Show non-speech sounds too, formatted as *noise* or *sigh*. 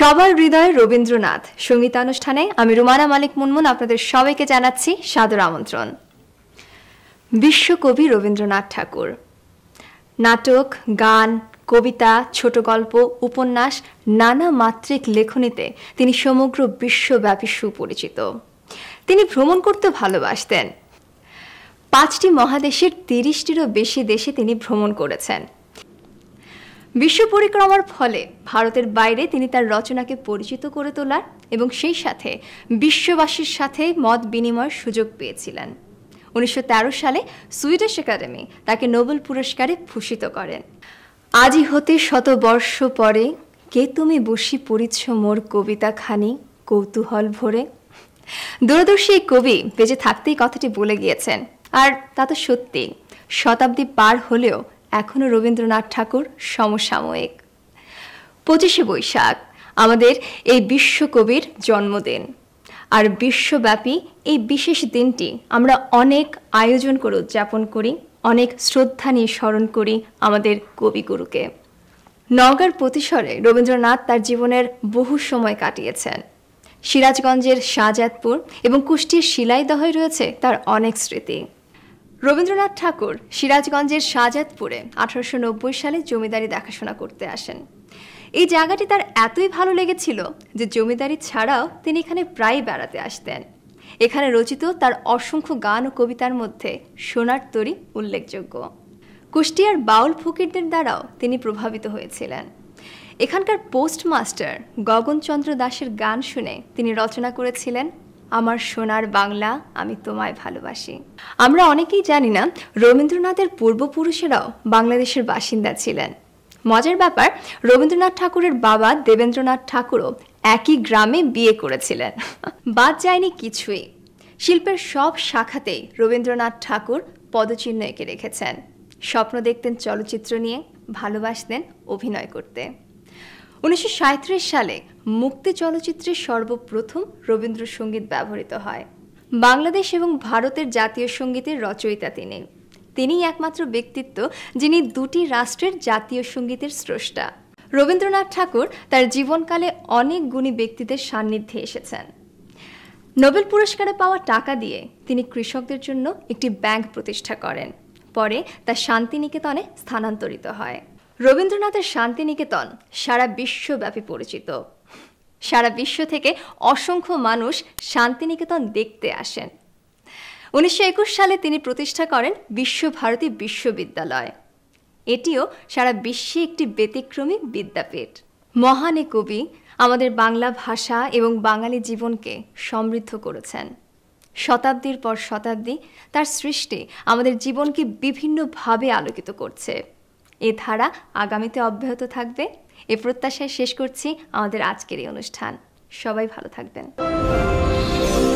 সবার হৃদয় রবীন্দ্রনাথ সঙ্গীতানুষ্ঠানে আমি রুমানা মালিক মুনমুন আপনাদের সবাইকে জানাচ্ছি সাদর আমন্ত্রণ বিশ্বকবি রবীন্দ্রনাথ ঠাকুর নাটক গান কবিতা ছোট গল্প উপন্যাস নানা মাত্রিক লেখনীতে তিনি সমগ্র বিশ্বব্যাপী সুপরিচিত তিনি ভ্রমণ করতে ভালোবাসতেন পাঁচটি মহাদেশের তিরিশটিরও বেশি দেশে তিনি ভ্রমণ করেছেন বিশ্ব পরিক্রমার ফলে ভারতের বাইরে তিনি তার রচনাকে পরিচিত করে তোলার এবং সেই সাথে বিশ্ববাসীর সাথে মত বিনিময়ের সুযোগ পেয়েছিলেন উনিশশো সালে সুইডিশ একাডেমি তাকে নোবেল পুরস্কারে ভূষিত করেন আজি হতে শতবর্ষ পরে কে তুমি বসি পড়িছ মোর কবিতা খানি কৌতূহল ভরে দূরদর্শী এই কবি বেঁচে থাকতেই কথাটি বলে গিয়েছেন আর তা তো সত্যি শতাব্দী পার হলেও এখনও রবীন্দ্রনাথ ঠাকুর সমসাময়িক পঁচিশে বৈশাখ আমাদের এই বিশ্বকবির জন্মদিন আর বিশ্বব্যাপী এই বিশেষ দিনটি আমরা অনেক আয়োজন করে উদযাপন করি অনেক শ্রদ্ধা নিয়ে স্মরণ করি আমাদের কবিগুরুকে নওগাঁর প্রতিসরে রবীন্দ্রনাথ তার জীবনের বহু সময় কাটিয়েছেন সিরাজগঞ্জের শাহজাদপুর এবং কুষ্টির শিলাইদহয় রয়েছে তার অনেক স্মৃতি রবীন্দ্রনাথ ঠাকুর সিরাজগঞ্জের শাহজাদপুরে আঠারোশো সালে জমিদারি দেখাশোনা করতে আসেন এই জায়গাটি তার এতই ভালো লেগেছিল যে জমিদারি ছাড়াও তিনি এখানে প্রায় বেড়াতে আসতেন এখানে রচিত তার অসংখ্য গান ও কবিতার মধ্যে সোনার তরী উল্লেখযোগ্য কুষ্টিয়ার বাউল ফকিরদের দ্বারাও তিনি প্রভাবিত হয়েছিলেন এখানকার পোস্টমাস্টার গগনচন্দ্র দাসের গান শুনে তিনি রচনা করেছিলেন আমার সোনার বাংলা আমি তোমায় ভালোবাসি আমরা অনেকেই জানি না রবীন্দ্রনাথের পূর্বপুরুষেরাও বাংলাদেশের বাসিন্দা ছিলেন মজার ব্যাপার রবীন্দ্রনাথ ঠাকুরের বাবা দেবেন্দ্রনাথ ঠাকুরও একই গ্রামে বিয়ে করেছিলেন *laughs* বাদ যায়নি কিছুই শিল্পের সব শাখাতেই রবীন্দ্রনাথ ঠাকুর পদচিহ্ন এঁকে রেখেছেন স্বপ্ন দেখতেন চলচ্চিত্র নিয়ে ভালোবাসতেন অভিনয় করতে উনিশশো সালে মুক্তি চলচ্চিত্রে সর্বপ্রথম রবীন্দ্রসঙ্গীত ব্যবহৃত হয় বাংলাদেশ এবং ভারতের জাতীয় সঙ্গীতের রচয়িতা তিনি তিনিই একমাত্র ব্যক্তিত্ব যিনি দুটি রাষ্ট্রের জাতীয় সঙ্গীতের স্রষ্টা রবীন্দ্রনাথ ঠাকুর তার জীবনকালে অনেক গুণী ব্যক্তিদের সান্নিধ্যে এসেছেন নোবেল পুরস্কারে পাওয়া টাকা দিয়ে তিনি কৃষকদের জন্য একটি ব্যাংক প্রতিষ্ঠা করেন পরে তা শান্তিনিকেতনে স্থানান্তরিত হয় রবীন্দ্রনাথের শান্তিনিকেতন সারা বিশ্বব্যাপী পরিচিত সারা বিশ্ব থেকে অসংখ্য মানুষ শান্তিনিকেতন দেখতে আসেন উনিশশো সালে তিনি প্রতিষ্ঠা করেন বিশ্বভারতী বিশ্ববিদ্যালয় এটিও সারা বিশ্বে একটি ব্যতিক্রমী বিদ্যাপীঠ এ কবি আমাদের বাংলা ভাষা এবং বাঙালি জীবনকে সমৃদ্ধ করেছেন শতাব্দীর পর শতাব্দী তার সৃষ্টি আমাদের জীবনকে বিভিন্নভাবে আলোকিত করছে এ ধারা আগামীতে অব্যাহত থাকবে এ প্রত্যাশায় শেষ করছি আমাদের আজকের এই অনুষ্ঠান সবাই ভালো থাকবেন